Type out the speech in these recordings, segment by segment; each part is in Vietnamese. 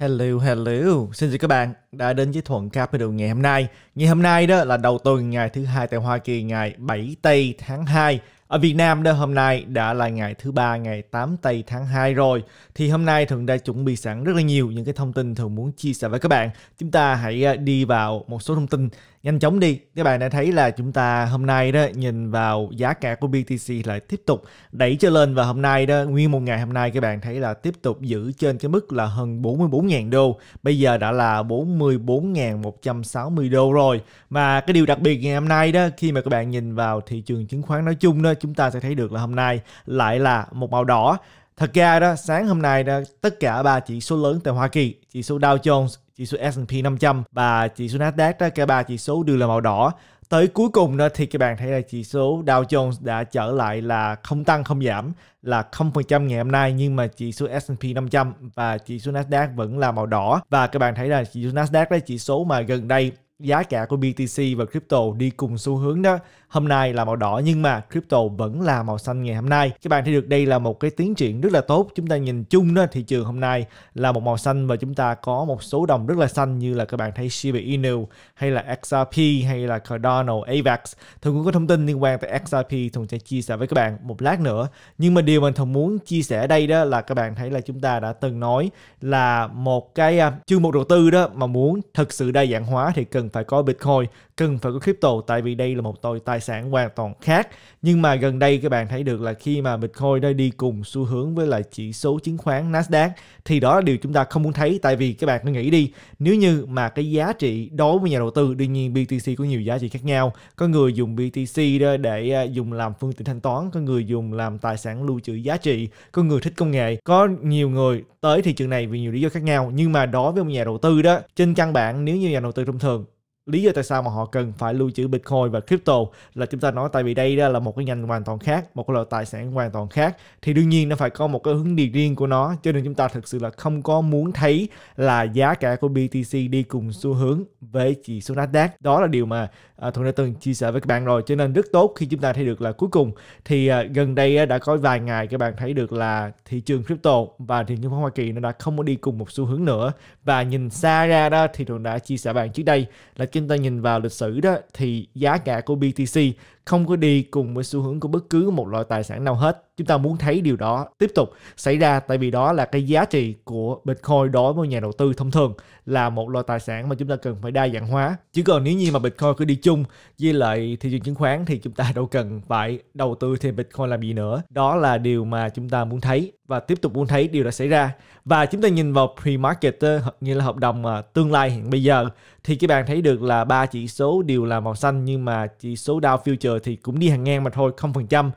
Hello, hello. Xin chào các bạn đã đến với Thuận Capital ngày hôm nay. Ngày hôm nay đó là đầu tuần ngày thứ hai tại Hoa Kỳ ngày 7 Tây tháng 2 ở Việt Nam đó hôm nay đã là ngày thứ ba ngày 8 tây tháng 2 rồi thì hôm nay Thuận đã chuẩn bị sẵn rất là nhiều những cái thông tin Thuận muốn chia sẻ với các bạn. Chúng ta hãy à, đi vào một số thông tin nhanh chóng đi. Các bạn đã thấy là chúng ta hôm nay đó nhìn vào giá cả của BTC lại tiếp tục đẩy trở lên và hôm nay đó nguyên một ngày hôm nay các bạn thấy là tiếp tục giữ trên cái mức là hơn 44.000 đô. Bây giờ đã là 44.160 đô rồi. Và cái điều đặc biệt ngày hôm nay đó khi mà các bạn nhìn vào thị trường chứng khoán nói chung đó chúng ta sẽ thấy được là hôm nay lại là một màu đỏ thật ra đó sáng hôm nay đó tất cả ba chỉ số lớn tại Hoa Kỳ chỉ số Dow Jones chỉ số S&P 500 và chỉ số Nasdaq đó cả ba chỉ số đều là màu đỏ tới cuối cùng đó thì các bạn thấy là chỉ số Dow Jones đã trở lại là không tăng không giảm là 0% ngày hôm nay nhưng mà chỉ số S&P 500 và chỉ số Nasdaq vẫn là màu đỏ và các bạn thấy là chỉ số Nasdaq là chỉ số mà gần đây giá cả của BTC và crypto đi cùng xu hướng đó hôm nay là màu đỏ nhưng mà crypto vẫn là màu xanh ngày hôm nay. Các bạn thấy được đây là một cái tiến triển rất là tốt. Chúng ta nhìn chung đó thị trường hôm nay là một màu xanh và chúng ta có một số đồng rất là xanh như là các bạn thấy Shiba Inu hay là XRP hay là Cardano AVAX. Thường cũng có thông tin liên quan tới XRP thường sẽ chia sẻ với các bạn một lát nữa. Nhưng mà điều mình thường muốn chia sẻ đây đó là các bạn thấy là chúng ta đã từng nói là một cái à, chương một đầu tư đó mà muốn thực sự đa dạng hóa thì cần phải có Bitcoin cần phải có crypto tại vì đây là một tội tài sản hoàn toàn khác nhưng mà gần đây các bạn thấy được là khi mà Bitcoin nó đi cùng xu hướng với lại chỉ số chứng khoán Nasdaq thì đó là điều chúng ta không muốn thấy tại vì các bạn cứ nghĩ đi nếu như mà cái giá trị đối với nhà đầu tư đương nhiên BTC có nhiều giá trị khác nhau có người dùng BTC đó để à, dùng làm phương tiện thanh toán có người dùng làm tài sản lưu trữ giá trị có người thích công nghệ có nhiều người tới thị trường này vì nhiều lý do khác nhau nhưng mà đối với một nhà đầu tư đó trên căn bản nếu như nhà đầu tư thông thường lý do tại sao mà họ cần phải lưu trữ Bitcoin và crypto là chúng ta nói tại vì đây đó là một cái ngành hoàn toàn khác, một cái loại tài sản hoàn toàn khác thì đương nhiên nó phải có một cái hướng đi riêng của nó cho nên chúng ta thực sự là không có muốn thấy là giá cả của BTC đi cùng xu hướng với chỉ số Nasdaq. Đó là điều mà à, Thuận đã từng chia sẻ với các bạn rồi cho nên rất tốt khi chúng ta thấy được là cuối cùng thì à, gần đây à, đã có vài ngày các bạn thấy được là thị trường crypto và thị trường Hoa Kỳ nó đã không có đi cùng một xu hướng nữa và nhìn xa ra đó thì Thuận đã chia sẻ bạn trước đây là chúng ta nhìn vào lịch sử đó thì giá cả của BTC không có đi cùng với xu hướng của bất cứ một loại tài sản nào hết. Chúng ta muốn thấy điều đó tiếp tục xảy ra tại vì đó là cái giá trị của Bitcoin đối với nhà đầu tư thông thường là một loại tài sản mà chúng ta cần phải đa dạng hóa. Chứ còn nếu như mà Bitcoin cứ đi chung với lại thị trường chứng khoán thì chúng ta đâu cần phải đầu tư thêm Bitcoin làm gì nữa. Đó là điều mà chúng ta muốn thấy và tiếp tục muốn thấy điều đã xảy ra. Và chúng ta nhìn vào pre-market ờ, như là hợp đồng ờ, tương lai hiện bây giờ thì các bạn thấy được là ba chỉ số đều là màu xanh nhưng mà chỉ số Dow Future Future thì cũng đi hàng ngang mà thôi 0%.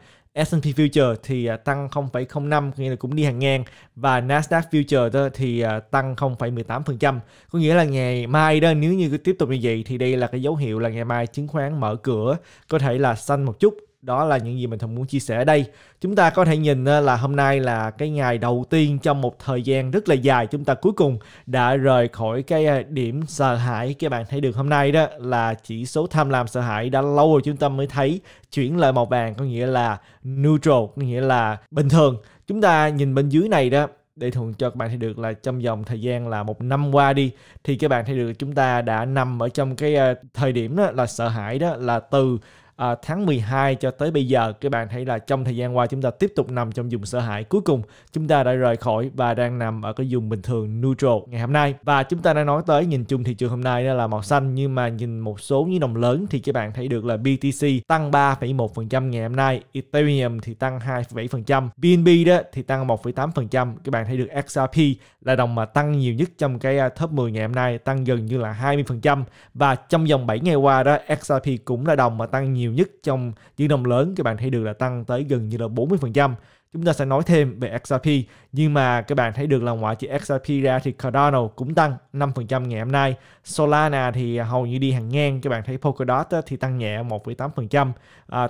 S&P Future thì à, tăng 0,05 nghĩa là cũng đi hàng ngang và Nasdaq Future thì à, tăng 0,18%. Có nghĩa là ngày mai đó nếu như cứ tiếp tục như vậy thì đây là cái dấu hiệu là ngày mai chứng khoán mở cửa có thể là xanh một chút đó là những gì mình thường muốn chia sẻ ở đây chúng ta có thể nhìn ờ, là hôm nay là cái ngày đầu tiên trong một thời gian rất là dài chúng ta cuối cùng đã rời khỏi cái ờ, điểm sợ hãi các bạn thấy được hôm nay đó là chỉ số tham lam sợ hãi đã lâu rồi chúng ta mới thấy chuyển lại màu vàng có nghĩa là neutral có nghĩa là bình thường chúng ta nhìn bên dưới này đó để thường cho các bạn thấy được là trong vòng thời gian là một năm qua đi thì các bạn thấy được chúng ta đã nằm ở trong cái ờ, thời điểm đó là sợ hãi đó là từ à, tháng 12 cho tới bây giờ các bạn thấy là trong thời gian qua chúng ta tiếp tục nằm trong vùng sợ hãi cuối cùng chúng ta đã rời khỏi và đang nằm ở cái vùng bình thường neutral ngày hôm nay và chúng ta đã nói tới nhìn chung thị trường hôm nay là màu xanh nhưng mà nhìn một số những đồng lớn thì các bạn thấy được là BTC tăng 3,1% ngày hôm nay Ethereum thì tăng 2,7% BNB đó thì tăng 1,8% các bạn thấy được XRP là đồng mà tăng nhiều nhất trong cái à, top 10 ngày hôm nay tăng gần như là 20% và trong vòng 7 ngày qua đó XRP cũng là đồng mà tăng nhiều nhiều nhất trong những năm lớn các bạn thấy được là tăng tới gần như là 40%. Chúng ta sẽ nói thêm về XRP nhưng mà các bạn thấy được là ngoại trừ XRP ra thì Cardano cũng tăng 5% ngày hôm nay. Solana thì hầu như đi hàng ngang, các bạn thấy Polkadot thì tăng nhẹ 1,8%, uh,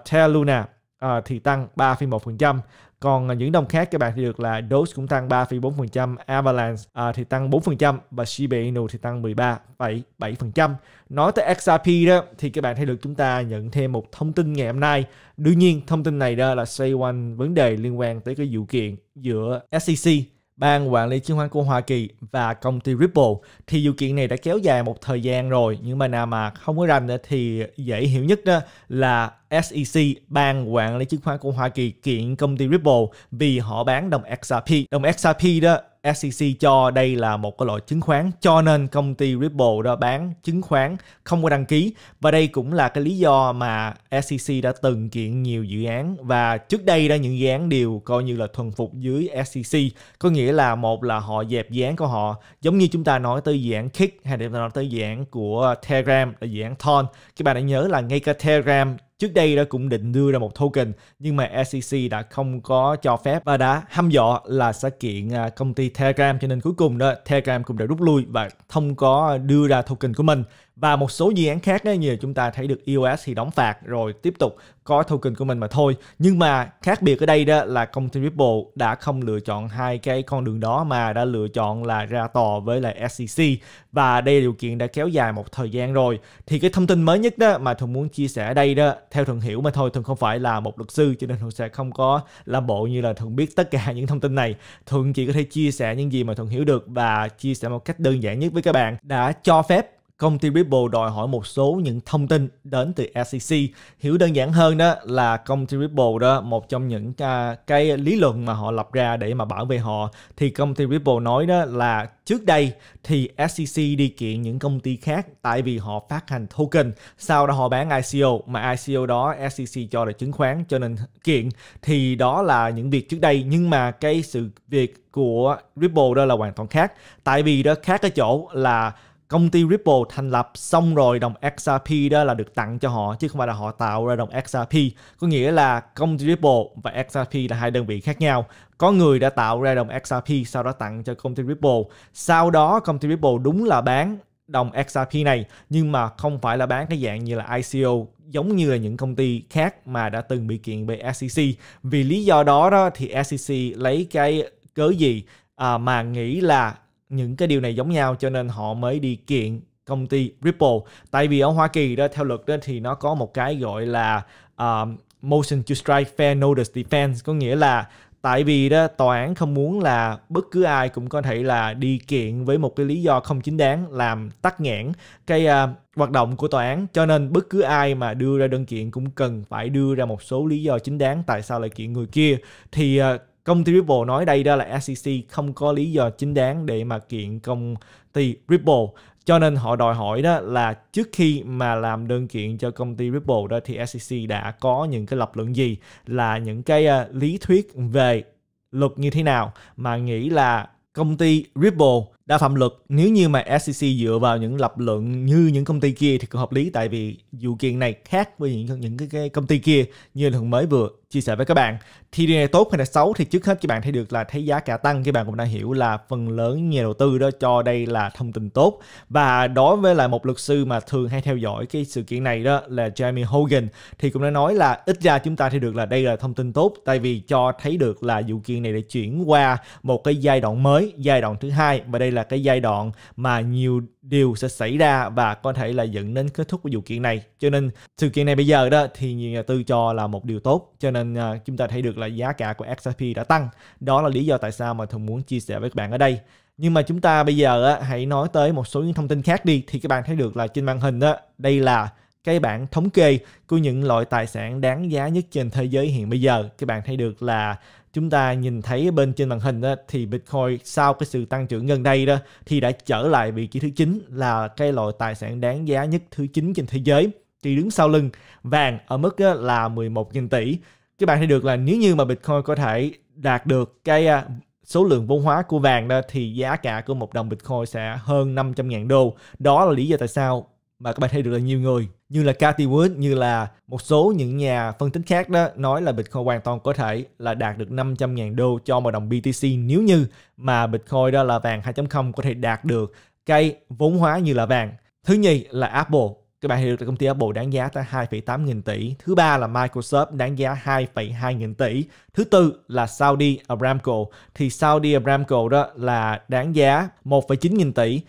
Terra Luna uh, thì tăng 3,1%, còn à, những đồng khác các bạn thì được là Doge cũng tăng 3,4%, Avalanche à, thì tăng 4% và Shiba Inu thì tăng 13,7%. Nói tới XRP đó thì các bạn thấy được chúng ta nhận thêm một thông tin ngày hôm nay. Đương nhiên thông tin này đó là xoay quanh vấn đề liên quan tới cái vụ kiện giữa SEC Ban quản lý chứng khoán của Hoa Kỳ và công ty Ripple thì dự kiện này đã kéo dài một thời gian rồi nhưng mà nào mà không có rành thì dễ hiểu nhất đó là SEC, ban quản lý chứng khoán của Hoa Kỳ kiện công ty Ripple vì họ bán đồng XRP. Đồng XRP đó SEC cho đây là một cái loại chứng khoán cho nên công ty Ripple đã bán chứng khoán không có đăng ký và đây cũng là cái lý do mà SEC đã từng kiện nhiều dự án và trước đây đó những dự án đều coi như là thuần phục dưới SEC có nghĩa là một là họ dẹp dự án của họ giống như chúng ta nói tới dự án Kick hay là nói tới dự án của Telegram là dự án Thon các bạn đã nhớ là ngay cả Telegram Trước đây đã cũng định đưa ra một token nhưng mà SEC đã không có cho phép và đã hăm dọa là sẽ kiện à, công ty Telegram cho nên cuối cùng đó Telegram cũng đã rút lui và không có đưa ra token của mình và một số dự án khác ấy, như chúng ta thấy được eos thì đóng phạt rồi tiếp tục có token của mình mà thôi nhưng mà khác biệt ở đây đó là công ty Ripple đã không lựa chọn hai cái con đường đó mà đã lựa chọn là ra tòa với lại SEC và đây là điều kiện đã kéo dài một thời gian rồi thì cái thông tin mới nhất đó mà thường muốn chia sẻ ở đây đó theo thường hiểu mà thôi thường không phải là một luật sư cho nên thường sẽ không có làm bộ như là thường biết tất cả những thông tin này thường chỉ có thể chia sẻ những gì mà thường hiểu được và chia sẻ một cách đơn giản nhất với các bạn đã cho phép công ty Ripple đòi hỏi một số những thông tin đến từ SEC. Hiểu đơn giản hơn đó là công ty Ripple đó một trong những à, cái, lý luận mà họ lập ra để mà bảo vệ họ thì công ty Ripple nói đó là trước đây thì SEC đi kiện những công ty khác tại vì họ phát hành token, sau đó họ bán ICO mà ICO đó SEC cho là chứng khoán cho nên kiện thì đó là những việc trước đây nhưng mà cái sự việc của Ripple đó là hoàn toàn khác. Tại vì đó khác cái chỗ là công ty Ripple thành lập xong rồi đồng XRP đó là được tặng cho họ chứ không phải là họ tạo ra đồng XRP có nghĩa là công ty Ripple và XRP là hai đơn vị khác nhau có người đã tạo ra đồng XRP sau đó tặng cho công ty Ripple sau đó công ty Ripple đúng là bán đồng XRP này nhưng mà không phải là bán cái dạng như là ICO giống như là những công ty khác mà đã từng bị kiện bởi SEC vì lý do đó đó thì SEC lấy cái cớ gì à, mà nghĩ là những cái điều này giống nhau cho nên họ mới đi kiện công ty Ripple. Tại vì ở Hoa Kỳ đó theo luật đó thì nó có một cái gọi là uh, motion to strike fair notice defense có nghĩa là tại vì đó tòa án không muốn là bất cứ ai cũng có thể là đi kiện với một cái lý do không chính đáng làm tắc nghẽn cái uh, hoạt động của tòa án cho nên bất cứ ai mà đưa ra đơn kiện cũng cần phải đưa ra một số lý do chính đáng tại sao lại kiện người kia thì uh, Công ty Ripple nói đây đó là SEC không có lý do chính đáng để mà kiện công ty Ripple. Cho nên họ đòi hỏi đó là trước khi mà làm đơn kiện cho công ty Ripple đó thì SEC đã có những cái lập luận gì là những cái uh, lý thuyết về luật như thế nào mà nghĩ là công ty Ripple đã phạm luật nếu như mà SEC dựa vào những lập luận như những công ty kia thì cũng hợp lý tại vì vụ kiện này khác với những những cái, cái công ty kia như lần mới vừa chia sẻ với các bạn thì điều này tốt hay là xấu thì trước hết các bạn thấy được là thấy giá cả tăng các bạn cũng đã hiểu là phần lớn nhà đầu tư đó cho đây là thông tin tốt và đối với lại một luật sư mà thường hay theo dõi cái sự kiện này đó là Jamie Hogan thì cũng đã nói là ít ra chúng ta thấy được là đây là thông tin tốt tại vì cho thấy được là vụ kiện này đã chuyển qua một cái giai đoạn mới giai đoạn thứ hai và đây là cái giai đoạn mà nhiều điều sẽ xảy ra và có thể là dẫn đến kết thúc của vụ kiện này cho nên sự kiện này bây giờ đó thì nhiều nhà tư cho là một điều tốt cho nên nên uh, chúng ta thấy được là giá cả của XRP đã tăng. Đó là lý do tại sao mà Thuận muốn chia sẻ với các bạn ở đây. Nhưng mà chúng ta bây giờ á, hãy nói tới một số những thông tin khác đi thì các bạn thấy được là trên màn hình á, đây là cái bảng thống kê của những loại tài sản đáng giá nhất trên thế giới hiện bây giờ. Các bạn thấy được là chúng ta nhìn thấy bên trên màn hình đó, thì Bitcoin sau cái sự tăng trưởng gần đây đó thì đã trở lại vị trí thứ 9 là cái loại tài sản đáng giá nhất thứ 9 trên thế giới. Thì đứng sau lưng vàng ở mức là 11.000 tỷ các bạn thấy được là nếu như mà Bitcoin có thể đạt được cái à, số lượng vốn hóa của vàng đó thì giá cả của một đồng Bitcoin sẽ hơn 500.000 đô. Đó là lý do tại sao mà các bạn thấy được là nhiều người như là Cathy Wood, như là một số những nhà phân tích khác đó nói là Bitcoin hoàn toàn có thể là đạt được 500.000 đô cho một đồng BTC nếu như mà Bitcoin đó là vàng 2.0 có thể đạt được cái vốn hóa như là vàng. Thứ nhì là Apple các bạn hiểu được công ty Apple đáng giá tới 2,8 nghìn tỷ. Thứ ba là Microsoft đáng giá 2,2 nghìn tỷ. Thứ tư là Saudi Aramco. Thì Saudi Aramco đó là đáng giá 1,9 nghìn tỷ.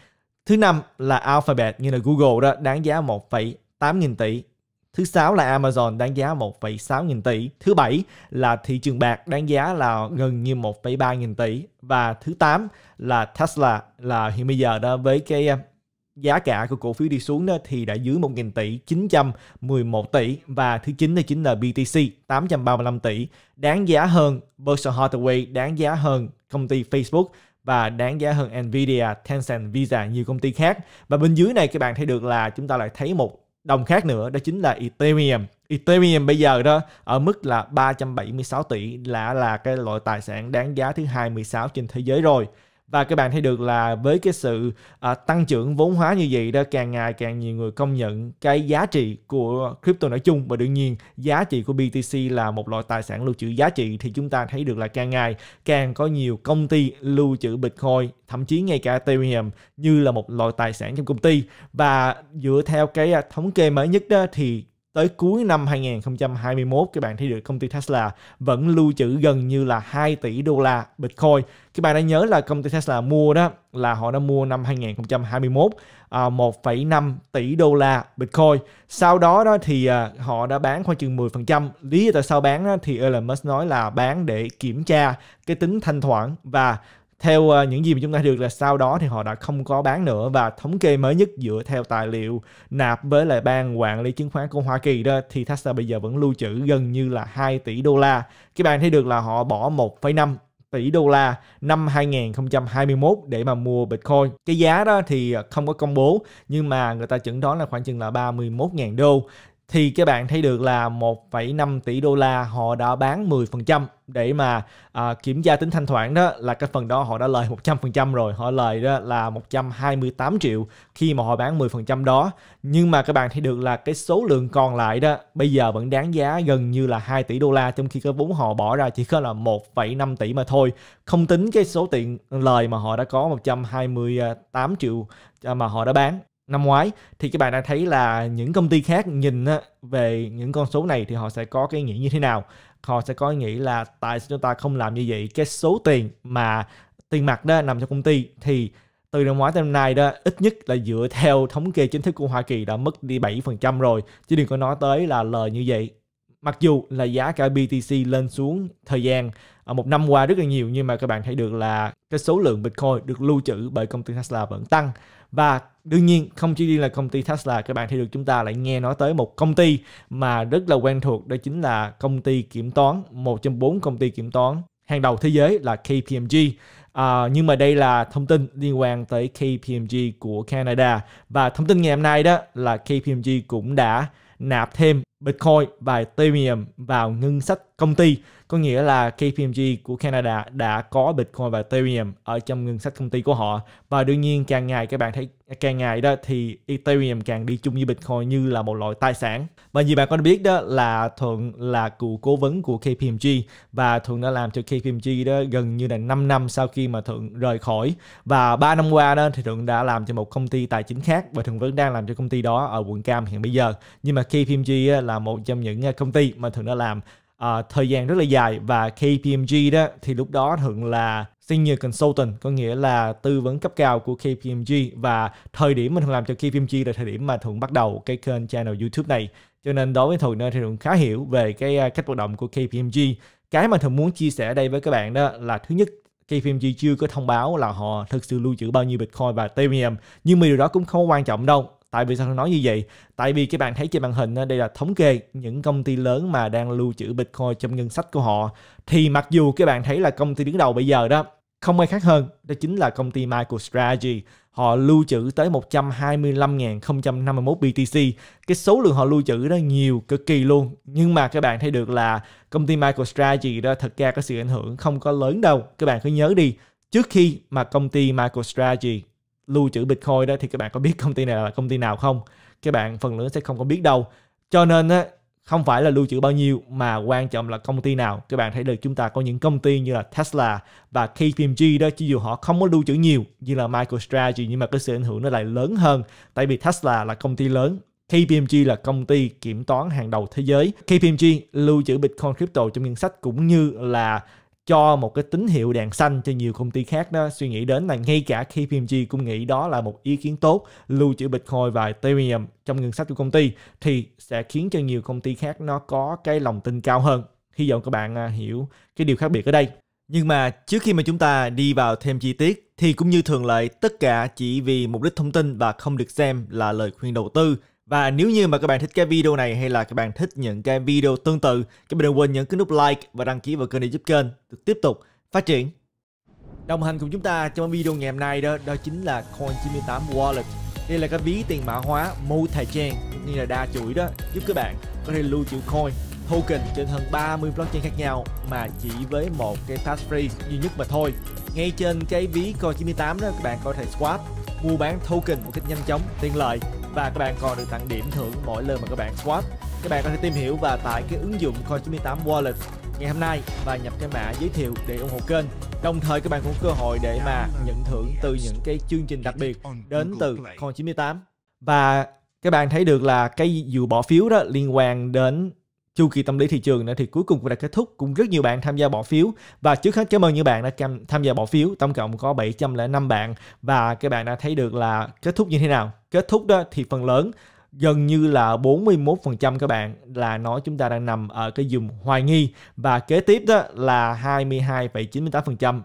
Thứ năm là Alphabet như là Google đó đáng giá 1,8 nghìn tỷ. Thứ sáu là Amazon đáng giá 1,6 nghìn tỷ. Thứ bảy là thị trường bạc đáng giá là gần như 1,3 nghìn tỷ. Và thứ tám là Tesla là hiện bây giờ đó với cái giá cả của cổ phiếu đi xuống đó thì đã dưới 1.000 tỷ 911 tỷ và thứ chín là chính là BTC 835 tỷ đáng giá hơn Berkshire Hathaway đáng giá hơn công ty Facebook và đáng giá hơn Nvidia, Tencent, Visa nhiều công ty khác và bên dưới này các bạn thấy được là chúng ta lại thấy một đồng khác nữa đó chính là Ethereum Ethereum bây giờ đó ở mức là 376 tỷ là là cái loại tài sản đáng giá thứ 26 trên thế giới rồi và các bạn thấy được là với cái sự à, tăng trưởng vốn hóa như vậy đó càng ngày càng nhiều người công nhận cái giá trị của crypto nói chung và đương nhiên giá trị của BTC là một loại tài sản lưu trữ giá trị thì chúng ta thấy được là càng ngày càng có nhiều công ty lưu trữ Bitcoin thậm chí ngay cả Ethereum như là một loại tài sản trong công ty và dựa theo cái à, thống kê mới nhất đó thì tới cuối năm 2021 các bạn thấy được công ty Tesla vẫn lưu trữ gần như là 2 tỷ đô la Bitcoin. Các bạn đã nhớ là công ty Tesla mua đó là họ đã mua năm 2021 1,5 à, tỷ đô la Bitcoin. Sau đó đó thì à, họ đã bán khoảng chừng 10%. Lý do tại sao bán đó, thì Elon Musk nói là bán để kiểm tra cái tính thanh khoản và theo ờ, những gì mà chúng ta được là sau đó thì họ đã không có bán nữa và thống kê mới nhất dựa theo tài liệu nạp với lại ban quản lý chứng khoán của Hoa Kỳ đó thì Tesla bây giờ vẫn lưu trữ gần như là 2 tỷ đô la. Các bạn thấy được là họ bỏ 1,5 tỷ đô la năm 2021 để mà mua Bitcoin. Cái giá đó thì không có công bố nhưng mà người ta chẩn đoán là khoảng chừng là 31.000 đô thì các bạn thấy được là 1,5 tỷ đô la họ đã bán 10% để mà à, kiểm tra tính thanh khoản đó là cái phần đó họ đã lời 100% rồi, họ lời đó là 128 triệu khi mà họ bán 10% đó. Nhưng mà các bạn thấy được là cái số lượng còn lại đó bây giờ vẫn đáng giá gần như là 2 tỷ đô la trong khi cái vốn họ bỏ ra chỉ có là 1,5 tỷ mà thôi. Không tính cái số tiền lời mà họ đã có 128 triệu mà họ đã bán năm ngoái thì các bạn đã thấy là những công ty khác nhìn về những con số này thì họ sẽ có cái nghĩ như thế nào họ sẽ có nghĩ là tại sao chúng ta không làm như vậy cái số tiền mà tiền mặt đó nằm trong công ty thì từ năm ngoái tới năm nay đó ít nhất là dựa theo thống kê chính thức của Hoa Kỳ đã mất đi 7% rồi chứ đừng có nói tới là lời như vậy mặc dù là giá cả BTC lên xuống thời gian ở à, một năm qua rất là nhiều nhưng mà các bạn thấy được là cái số lượng Bitcoin được lưu trữ bởi công ty Tesla vẫn tăng và đương nhiên không chỉ riêng là công ty Tesla các bạn thì được chúng ta lại nghe nói tới một công ty mà rất là quen thuộc đó chính là công ty kiểm toán một trong bốn công ty kiểm toán hàng đầu thế giới là KPMG à, nhưng mà đây là thông tin liên quan tới KPMG của Canada và thông tin ngày hôm nay đó là KPMG cũng đã nạp thêm Bitcoin và Ethereum vào ngân sách công ty có nghĩa là KPMG của Canada đã có Bitcoin và Ethereum ở trong ngân sách công ty của họ và đương nhiên càng ngày các bạn thấy càng ngày đó thì Ethereum càng đi chung với Bitcoin như là một loại tài sản và như bạn có biết đó là Thuận là cựu cố vấn của KPMG và Thuận đã làm cho KPMG đó gần như là 5 năm sau khi mà Thuận rời khỏi và 3 năm qua đó thì Thuận đã làm cho một công ty tài chính khác và Thuận vẫn đang làm cho công ty đó ở quận Cam hiện bây giờ nhưng mà KPMG là một trong những à, công ty mà Thuận đã làm à, thời gian rất là dài và KPMG đó thì lúc đó thường là senior consultant có nghĩa là tư vấn cấp cao của KPMG và thời điểm mình thường làm cho KPMG là thời điểm mà thuận bắt đầu cái kênh channel YouTube này cho nên đối với thuận nơi thì thuận khá hiểu về cái à, cách hoạt động của KPMG cái mà thuận muốn chia sẻ đây với các bạn đó là thứ nhất KPMG chưa có thông báo là họ thực sự lưu trữ bao nhiêu Bitcoin và Ethereum nhưng mà điều đó cũng không quan trọng đâu tại vì sao tôi nói như vậy tại vì các bạn thấy trên màn hình đây là thống kê những công ty lớn mà đang lưu trữ bitcoin trong ngân sách của họ thì mặc dù các bạn thấy là công ty đứng đầu bây giờ đó không ai khác hơn đó chính là công ty MicroStrategy họ lưu trữ tới 125.051 BTC cái số lượng họ lưu trữ đó nhiều cực kỳ luôn nhưng mà các bạn thấy được là công ty MicroStrategy đó thật ra có sự ảnh hưởng không có lớn đâu các bạn cứ nhớ đi trước khi mà công ty MicroStrategy lưu trữ Bitcoin đó thì các bạn có biết công ty này là công ty nào không? Các bạn phần lớn sẽ không có biết đâu. Cho nên á, không phải là lưu trữ bao nhiêu mà quan trọng là công ty nào. Các bạn thấy được chúng ta có những công ty như là Tesla và KPMG đó, chứ dù họ không có lưu trữ nhiều như là MicroStrategy nhưng mà cái sự ảnh hưởng nó lại lớn hơn. Tại vì Tesla là công ty lớn, KPMG là công ty kiểm toán hàng đầu thế giới. KPMG lưu trữ Bitcoin crypto trong ngân sách cũng như là cho một cái tín hiệu đèn xanh cho nhiều công ty khác đó suy nghĩ đến là ngay cả khi PMG cũng nghĩ đó là một ý kiến tốt lưu trữ Bitcoin và Ethereum trong ngân sách của công ty thì sẽ khiến cho nhiều công ty khác nó có cái lòng tin cao hơn. Hy vọng các bạn à, hiểu cái điều khác biệt ở đây. Nhưng mà trước khi mà chúng ta đi vào thêm chi tiết thì cũng như thường lệ tất cả chỉ vì mục đích thông tin và không được xem là lời khuyên đầu tư và nếu như mà các bạn thích cái video này hay là các bạn thích những cái video tương tự, các bạn đừng quên nhấn cái nút like và đăng ký vào kênh để giúp kênh được tiếp tục phát triển. Đồng hành cùng chúng ta trong video ngày hôm nay đó đó chính là Coin98 Wallet. Đây là cái ví tiền mã hóa multi-chain như là đa chuỗi đó giúp các bạn có thể lưu trữ coin token trên hơn 30 blockchain khác nhau mà chỉ với một cái pass free duy nhất mà thôi ngay trên cái ví Coin 98 đó các bạn có thể swap mua bán token một cách nhanh chóng tiện lợi và các bạn còn được tặng điểm thưởng mỗi lần mà các bạn swap các bạn có thể tìm hiểu và tải cái ứng dụng Coin 98 Wallet ngày hôm nay và nhập cái mã giới thiệu để ủng hộ kênh đồng thời các bạn cũng cơ hội để mà nhận thưởng từ những cái chương trình đặc biệt đến từ Coin 98 và các bạn thấy được là cái dù bỏ phiếu đó liên quan đến chu kỳ tâm lý thị trường nữa thì cuối cùng cũng đã kết thúc cũng rất nhiều bạn tham gia bỏ phiếu và trước hết cảm ơn những bạn đã tham gia bỏ phiếu tổng cộng có 705 bạn và các bạn đã thấy được là kết thúc như thế nào kết thúc đó thì phần lớn gần như là 41% các bạn là nói chúng ta đang nằm ở cái vùng hoài nghi và kế tiếp đó là 22,98%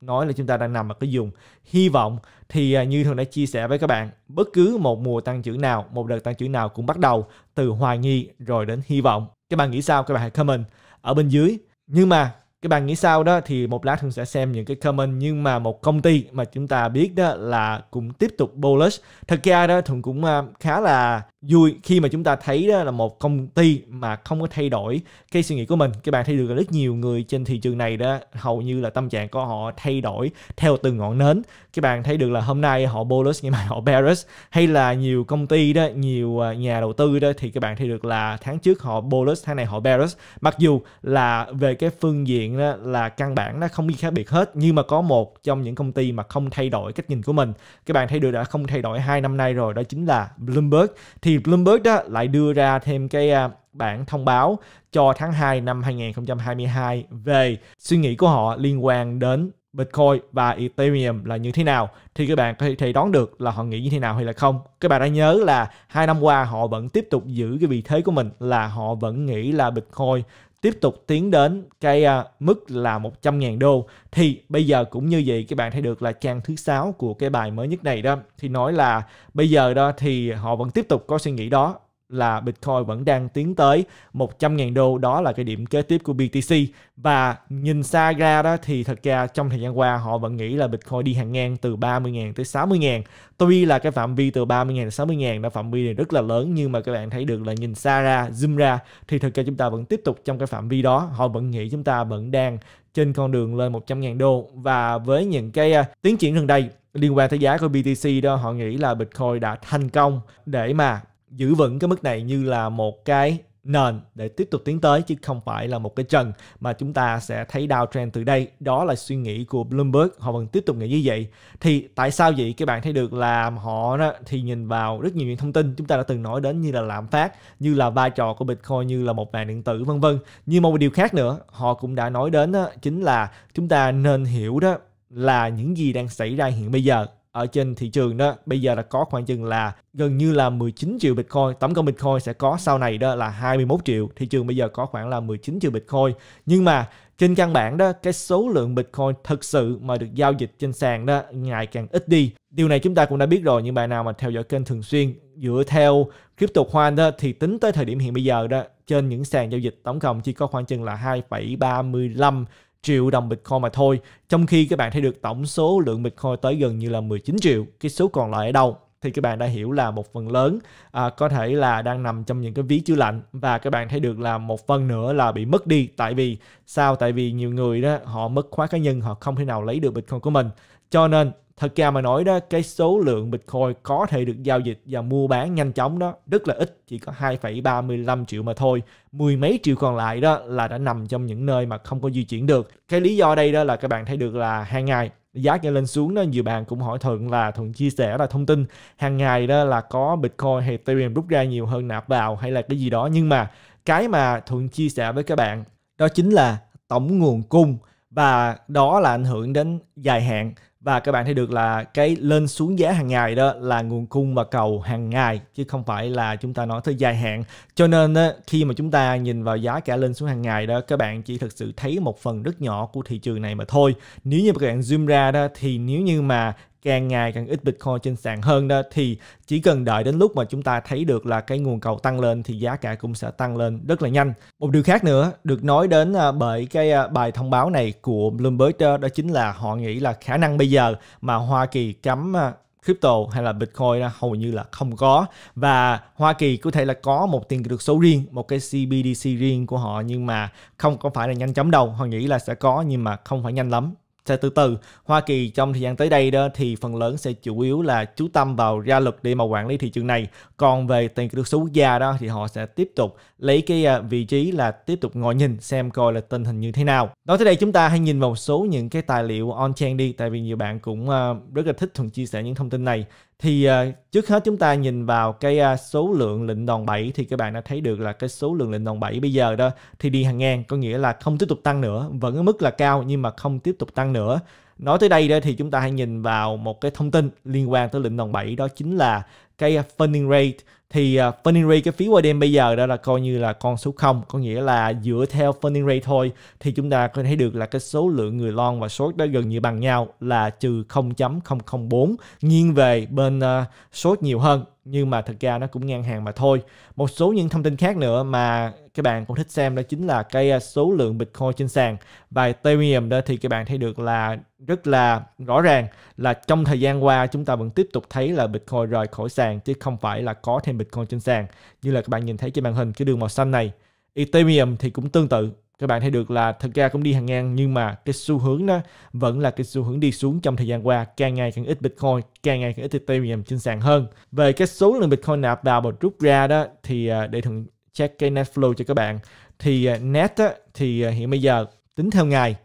nói là chúng ta đang nằm ở cái vùng hy vọng thì à, như thường đã chia sẻ với các bạn bất cứ một mùa tăng trưởng nào một đợt tăng trưởng nào cũng bắt đầu từ hoài nghi rồi đến hy vọng các bạn nghĩ sao các bạn hãy comment ở bên dưới nhưng mà các bạn nghĩ sao đó thì một lát hương sẽ xem những cái comment nhưng mà một công ty mà chúng ta biết đó là cũng tiếp tục bullish thật ra đó thường cũng à, khá là vui khi mà chúng ta thấy đó là một công ty mà không có thay đổi cái suy nghĩ của mình các bạn thấy được là rất nhiều người trên thị trường này đó hầu như là tâm trạng của họ thay đổi theo từng ngọn nến các bạn thấy được là hôm nay họ bullish ngày mai họ bearish hay là nhiều công ty đó nhiều à, nhà đầu tư đó thì các bạn thấy được là tháng trước họ bullish tháng này họ bearish mặc dù là về cái phương diện đó là căn bản nó không gì khác biệt hết nhưng mà có một trong những công ty mà không thay đổi cách nhìn của mình các bạn thấy được đã không thay đổi hai năm nay rồi đó chính là Bloomberg thì thì Bloomberg đó lại đưa ra thêm cái à, bản thông báo cho tháng 2 năm 2022 về suy nghĩ của họ liên quan đến Bitcoin và Ethereum là như thế nào thì các bạn có thể đoán được là họ nghĩ như thế nào hay là không. Các bạn đã nhớ là hai năm qua họ vẫn tiếp tục giữ cái vị thế của mình là họ vẫn nghĩ là Bitcoin tiếp tục tiến đến cái uh, mức là 100.000 đô thì bây giờ cũng như vậy các bạn thấy được là trang thứ sáu của cái bài mới nhất này đó thì nói là bây giờ đó thì họ vẫn tiếp tục có suy nghĩ đó là Bitcoin vẫn đang tiến tới 100.000 đô đó là cái điểm kế tiếp của BTC và nhìn xa ra đó thì thật ra trong thời gian qua họ vẫn nghĩ là Bitcoin đi hàng ngang từ 30.000 tới 60.000 tuy là cái phạm vi từ 30.000 đến 60.000 là phạm vi này rất là lớn nhưng mà các bạn thấy được là nhìn xa ra zoom ra thì thật ra chúng ta vẫn tiếp tục trong cái phạm vi đó họ vẫn nghĩ chúng ta vẫn đang trên con đường lên 100.000 đô và với những cái à, tiến triển gần đây liên quan tới giá của BTC đó họ nghĩ là Bitcoin đã thành công để mà giữ vững cái mức này như là một cái nền để tiếp tục tiến tới chứ không phải là một cái trần mà chúng ta sẽ thấy downtrend từ đây đó là suy nghĩ của Bloomberg họ vẫn tiếp tục nghĩ như vậy thì tại sao vậy các bạn thấy được là họ thì nhìn vào rất nhiều những thông tin chúng ta đã từng nói đến như là lạm phát như là vai trò của Bitcoin như là một vàng điện tử vân vân như một điều khác nữa họ cũng đã nói đến chính là chúng ta nên hiểu đó là những gì đang xảy ra hiện bây giờ ở trên thị trường đó bây giờ là có khoảng chừng là gần như là 19 triệu Bitcoin tổng cộng Bitcoin sẽ có sau này đó là 21 triệu thị trường bây giờ có khoảng là 19 triệu Bitcoin nhưng mà trên căn bản đó cái số lượng Bitcoin thực sự mà được giao dịch trên sàn đó ngày càng ít đi điều này chúng ta cũng đã biết rồi những bạn nào mà theo dõi kênh thường xuyên dựa theo crypto khoan đó thì tính tới thời điểm hiện bây giờ đó trên những sàn giao dịch tổng cộng chỉ có khoảng chừng là 2,35 triệu đồng Bitcoin mà thôi. Trong khi các bạn thấy được tổng số lượng Bitcoin tới gần như là 19 triệu, cái số còn lại ở đâu? thì các bạn đã hiểu là một phần lớn à, có thể là đang nằm trong những cái ví chứa lạnh và các bạn thấy được là một phần nữa là bị mất đi tại vì sao tại vì nhiều người đó họ mất khóa cá nhân họ không thể nào lấy được bitcoin của mình cho nên thật ra mà nói đó cái số lượng Bitcoin có thể được giao dịch và mua bán nhanh chóng đó rất là ít chỉ có 2,35 triệu mà thôi mười mấy triệu còn lại đó là đã nằm trong những nơi mà không có di chuyển được cái lý do đây đó là các bạn thấy được là hàng ngày giá cái lên xuống đó nhiều bạn cũng hỏi thuận là thuận chia sẻ là thông tin hàng ngày đó là có bitcoin hay ethereum rút ra nhiều hơn nạp vào hay là cái gì đó nhưng mà cái mà thuận chia sẻ với các bạn đó chính là tổng nguồn cung và đó là ảnh hưởng đến dài hạn và các bạn thấy được là cái lên xuống giá hàng ngày đó là nguồn cung và cầu hàng ngày chứ không phải là chúng ta nói tới dài hạn cho nên khi mà chúng ta nhìn vào giá cả lên xuống hàng ngày đó các bạn chỉ thực sự thấy một phần rất nhỏ của thị trường này mà thôi nếu như các bạn zoom ra đó thì nếu như mà càng ngày càng ít Bitcoin trên sàn hơn đó thì chỉ cần đợi đến lúc mà chúng ta thấy được là cái nguồn cầu tăng lên thì giá cả cũng sẽ tăng lên rất là nhanh. Một điều khác nữa được nói đến à, bởi cái à, bài thông báo này của Bloomberg đó, chính là họ nghĩ là khả năng bây giờ mà Hoa Kỳ cấm à, crypto hay là Bitcoin hầu như là không có và Hoa Kỳ có thể là có một tiền được số riêng, một cái CBDC riêng của họ nhưng mà không có phải là nhanh chóng đâu họ nghĩ là sẽ có nhưng mà không phải nhanh lắm sẽ từ từ Hoa Kỳ trong thời gian tới đây đó thì phần lớn sẽ chủ yếu là chú tâm vào ra lực để mà quản lý thị trường này còn về tiền kinh tế số quốc gia đó thì họ sẽ tiếp tục lấy cái à, vị trí là tiếp tục ngồi nhìn xem coi là tình hình như thế nào nói tới đây chúng ta hãy nhìn vào một số những cái tài liệu on chain đi tại vì nhiều bạn cũng à, rất là thích thường chia sẻ những thông tin này thì à, trước hết chúng ta nhìn vào cái à, số lượng lệnh đòn 7 thì các bạn đã thấy được là cái số lượng lệnh đòn 7 bây giờ đó thì đi hàng ngang có nghĩa là không tiếp tục tăng nữa vẫn ở mức là cao nhưng mà không tiếp tục tăng nữa nói tới đây đó thì chúng ta hãy nhìn vào một cái thông tin liên quan tới lệnh đòn 7 đó chính là cái à, funding rate thì uh, funding rate cái phí qua đêm bây giờ đó là coi như là con số 0 có nghĩa là dựa theo funding rate thôi thì chúng ta có thể được là cái số lượng người long và short đó gần như bằng nhau là trừ 0.004 nghiêng về bên uh, short nhiều hơn nhưng mà thật ra nó cũng ngang hàng mà thôi. Một số những thông tin khác nữa mà các bạn cũng thích xem đó chính là cái à, số lượng Bitcoin trên sàn và Ethereum đó thì các bạn thấy được là rất là rõ ràng là trong thời gian qua chúng ta vẫn tiếp tục thấy là Bitcoin rời khỏi sàn chứ không phải là có thêm Bitcoin trên sàn như là các bạn nhìn thấy trên màn hình cái đường màu xanh này Ethereum thì cũng tương tự các bạn thấy được là thực ra cũng đi hàng ngang nhưng mà cái xu hướng đó vẫn là cái xu hướng đi xuống trong thời gian qua càng ngày càng ít Bitcoin càng ngày càng ít Ethereum trên sàn hơn về cái số lượng Bitcoin nạp vào và rút ra đó thì à, để thường check cái net flow cho các bạn thì à, net thì à, hiện bây giờ tính theo ngày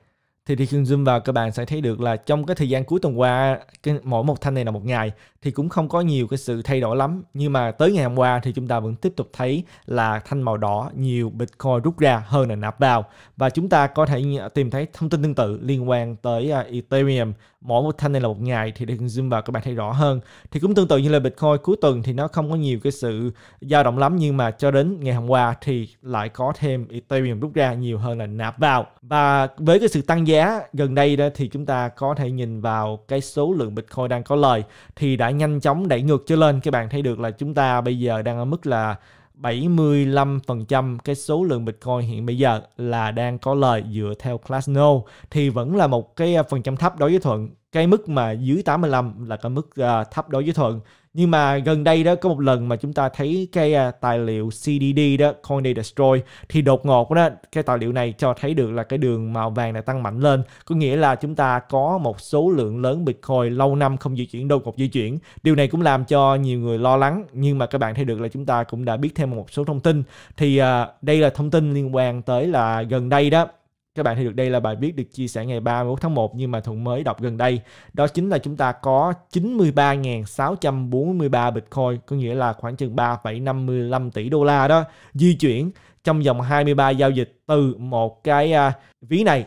thì khi zoom vào các bạn sẽ thấy được là trong cái thời gian cuối tuần qua cái mỗi một thanh này là một ngày thì cũng không có nhiều cái sự thay đổi lắm nhưng mà tới ngày hôm qua thì chúng ta vẫn tiếp tục thấy là thanh màu đỏ nhiều Bitcoin rút ra hơn là nạp vào và chúng ta có thể tìm thấy thông tin tương tự liên quan tới à, Ethereum mỗi một thanh này là một ngày thì để zoom vào các bạn thấy rõ hơn thì cũng tương tự như là Bitcoin cuối tuần thì nó không có nhiều cái sự dao động lắm nhưng mà cho đến ngày hôm qua thì lại có thêm Ethereum rút ra nhiều hơn là nạp vào và với cái sự tăng giá gần đây đó thì chúng ta có thể nhìn vào cái số lượng Bitcoin đang có lời thì đã nhanh chóng đẩy ngược trở lên các bạn thấy được là chúng ta bây giờ đang ở mức là 75% cái số lượng Bitcoin hiện bây giờ là đang có lời dựa theo Classnode thì vẫn là một cái à, phần trăm thấp đối với Thuận cái mức mà dưới 85 là cái mức uh, thấp đối với thuận nhưng mà gần đây đó có một lần mà chúng ta thấy cái uh, tài liệu CDD đó Coin Destroy thì đột ngột đó cái tài liệu này cho thấy được là cái đường màu vàng này tăng mạnh lên có nghĩa là chúng ta có một số lượng lớn Bitcoin lâu năm không di chuyển đâu cột di chuyển điều này cũng làm cho nhiều người lo lắng nhưng mà các bạn thấy được là chúng ta cũng đã biết thêm một số thông tin thì uh, đây là thông tin liên quan tới là gần đây đó các bạn thấy được đây là bài viết được chia sẻ ngày 31 tháng 1 nhưng mà Thuận mới đọc gần đây. Đó chính là chúng ta có 93.643 Bitcoin, có nghĩa là khoảng chừng 3,55 tỷ đô la đó di chuyển trong vòng 23 giao dịch từ một cái uh, ví này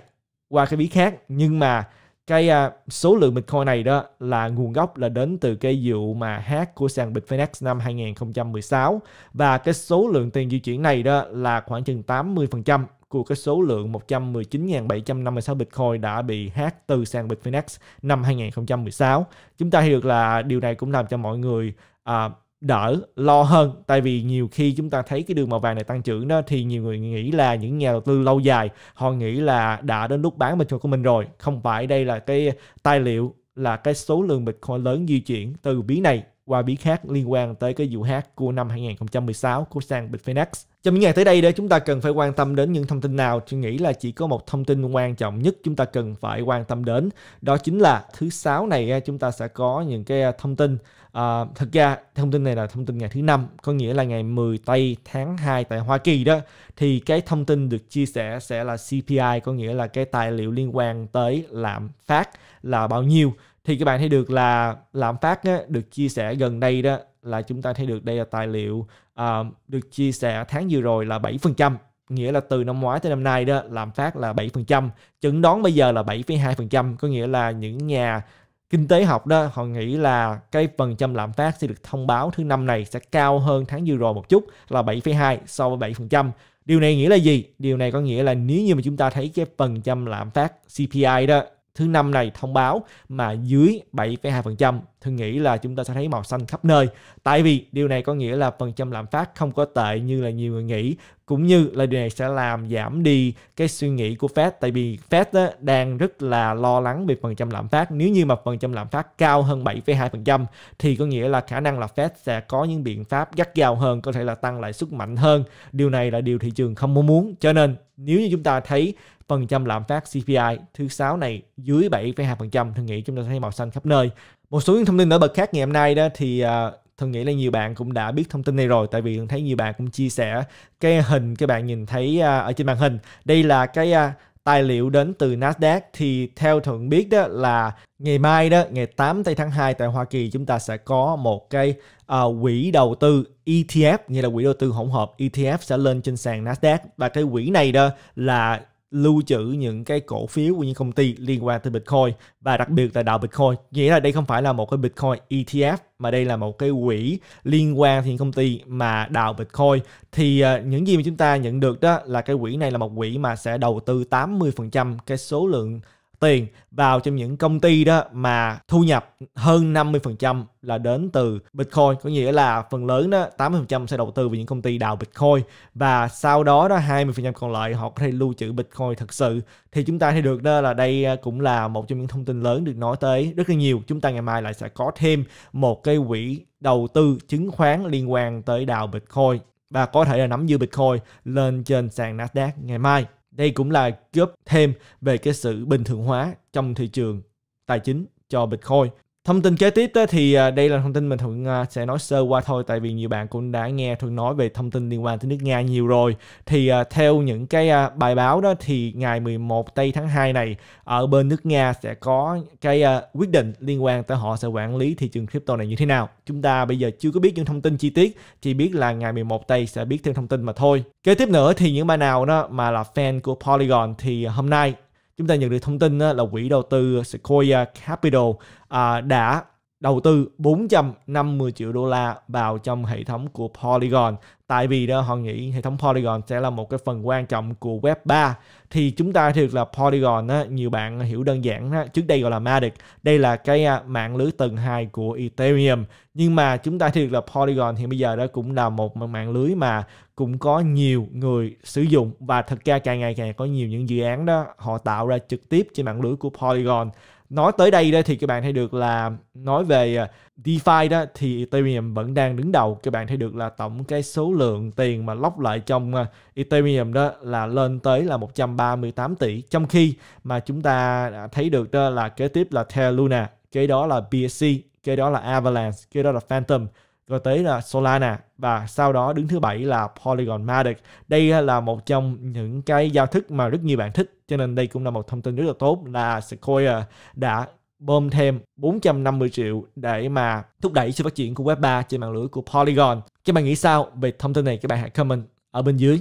qua cái ví khác. Nhưng mà cái uh, số lượng Bitcoin này đó là nguồn gốc là đến từ cái vụ mà hack của sàn Bitfinex năm 2016 và cái số lượng tiền di chuyển này đó là khoảng chừng 80% của cái số lượng 119.756 Bitcoin đã bị hack từ sàn Bitfinex năm 2016. Chúng ta hiểu được là điều này cũng làm cho mọi người à, đỡ lo hơn tại vì nhiều khi chúng ta thấy cái đường màu vàng này tăng trưởng đó thì nhiều người nghĩ là những nhà đầu tư lâu dài họ nghĩ là đã đến lúc bán bitcoin của mình rồi không phải đây là cái tài liệu là cái số lượng bitcoin lớn di chuyển từ bí này qua bí khác liên quan tới cái vụ hát của năm 2016 của sang Bitfinex. Trong những ngày tới đây, đó chúng ta cần phải quan tâm đến những thông tin nào? Tôi nghĩ là chỉ có một thông tin quan trọng nhất chúng ta cần phải quan tâm đến. Đó chính là thứ sáu này à, chúng ta sẽ có những cái à, thông tin. À, thực ra thông tin này là thông tin ngày thứ năm, có nghĩa là ngày 10 tây tháng 2 tại Hoa Kỳ đó. Thì cái thông tin được chia sẻ sẽ là CPI, có nghĩa là cái tài liệu liên quan tới lạm phát là bao nhiêu thì các bạn thấy được là lạm phát á, được chia sẻ gần đây đó là chúng ta thấy được đây là tài liệu uh, được chia sẻ tháng vừa rồi là 7% nghĩa là từ năm ngoái tới năm nay đó lạm phát là 7%, chẩn đoán bây giờ là 7,2%, có nghĩa là những nhà kinh tế học đó họ nghĩ là cái phần trăm lạm phát sẽ được thông báo thứ năm này sẽ cao hơn tháng vừa rồi một chút là 7,2 so với 7%. Điều này nghĩa là gì? Điều này có nghĩa là nếu như mà chúng ta thấy cái phần trăm lạm phát CPI đó thứ năm này thông báo mà dưới 7,2% tôi nghĩ là chúng ta sẽ thấy màu xanh khắp nơi tại vì điều này có nghĩa là phần trăm lạm phát không có tệ như là nhiều người nghĩ cũng như là điều này sẽ làm giảm đi cái suy nghĩ của Fed tại vì Fed á, đang rất là lo lắng về phần trăm lạm phát nếu như mà phần trăm lạm phát cao hơn 7,2% thì có nghĩa là khả năng là Fed sẽ có những biện pháp gắt gao hơn có thể là tăng lãi suất mạnh hơn điều này là điều thị trường không mong muốn cho nên nếu như chúng ta thấy phần trăm lạm phát CPI thứ sáu này dưới 7,2% thân nghĩ chúng ta thấy màu xanh khắp nơi một số những thông tin nổi bật khác ngày hôm nay đó thì uh, à, thân nghĩ là nhiều bạn cũng đã biết thông tin này rồi tại vì thấy nhiều bạn cũng chia sẻ cái hình các bạn nhìn thấy à, ở trên màn hình đây là cái à, tài liệu đến từ Nasdaq thì theo thuận biết đó là ngày mai đó ngày 8 tây tháng 2 tại Hoa Kỳ chúng ta sẽ có một cái uh, quỹ đầu tư ETF nghĩa là quỹ đầu tư hỗn hợp ETF sẽ lên trên sàn Nasdaq và cái quỹ này đó là lưu trữ những cái cổ phiếu của những công ty liên quan tới Bitcoin và đặc biệt là đạo Bitcoin. Nghĩa là đây không phải là một cái Bitcoin ETF mà đây là một cái quỹ liên quan thì công ty mà đào Bitcoin thì à, những gì mà chúng ta nhận được đó là cái quỹ này là một quỹ mà sẽ đầu tư 80% cái số lượng tiền vào trong những công ty đó mà thu nhập hơn 50% là đến từ Bitcoin có nghĩa là phần lớn đó 80% sẽ đầu tư vào những công ty đào Bitcoin và sau đó đó 20% còn lại họ có thể lưu trữ Bitcoin thật sự thì chúng ta thấy được đó là đây à, cũng là một trong những thông tin lớn được nói tới rất là nhiều chúng ta ngày mai lại sẽ có thêm một cái quỹ đầu tư chứng khoán liên quan tới đào Bitcoin và có thể là nắm giữ Bitcoin lên trên sàn Nasdaq ngày mai đây cũng là góp thêm về cái sự bình thường hóa trong thị trường tài chính cho Bitcoin Thông tin kế tiếp thì à, đây là thông tin mình Thuận à, sẽ nói sơ qua thôi tại vì nhiều bạn cũng đã nghe Thuận nói về thông tin liên quan tới nước Nga nhiều rồi. Thì à, theo những cái bài báo đó thì ngày 11 tây tháng 2 này ở bên nước Nga sẽ có cái quyết định liên quan tới họ sẽ quản lý thị trường crypto này như thế nào. Chúng ta bây giờ chưa có biết những thông tin chi tiết, chỉ biết là ngày 11 tây sẽ biết thêm thông tin mà thôi. Kế tiếp nữa thì những bài nào đó mà là fan của Polygon thì hôm nay chúng ta nhận được thông tin là quỹ đầu tư Sequoia Capital à, đã đầu tư 450 triệu đô la vào trong hệ thống của Polygon tại vì đó họ nghĩ hệ thống Polygon sẽ là một cái phần quan trọng của web 3 thì chúng ta thiệt là Polygon á, nhiều bạn hiểu đơn giản á, trước đây gọi là Matic đây là cái à, mạng lưới tầng 2 của Ethereum nhưng mà chúng ta thiệt là Polygon thì bây giờ đó cũng là một mạng lưới mà cũng có nhiều người sử dụng và thật ra càng ngày càng có nhiều những dự án đó họ tạo ra trực tiếp trên mạng lưới của Polygon nói tới đây đó thì các bạn thấy được là nói về à, DeFi đó thì Ethereum vẫn đang đứng đầu các bạn thấy được là tổng cái số lượng tiền mà lóc lại trong à, Ethereum đó là lên tới là 138 tỷ trong khi mà chúng ta đã thấy được đó là kế tiếp là Terra Luna kế đó là BSC kế đó là Avalanche kế đó là Phantom rồi tới là Solana và sau đó đứng thứ bảy là Polygon Matic. Đây là một trong những cái giao thức mà rất nhiều bạn thích cho nên đây cũng là một thông tin rất là tốt là Sequoia đã bơm thêm 450 triệu để mà thúc đẩy sự phát triển của Web3 trên mạng lưới của Polygon. Các bạn nghĩ sao về thông tin này? Các bạn hãy comment ở bên dưới.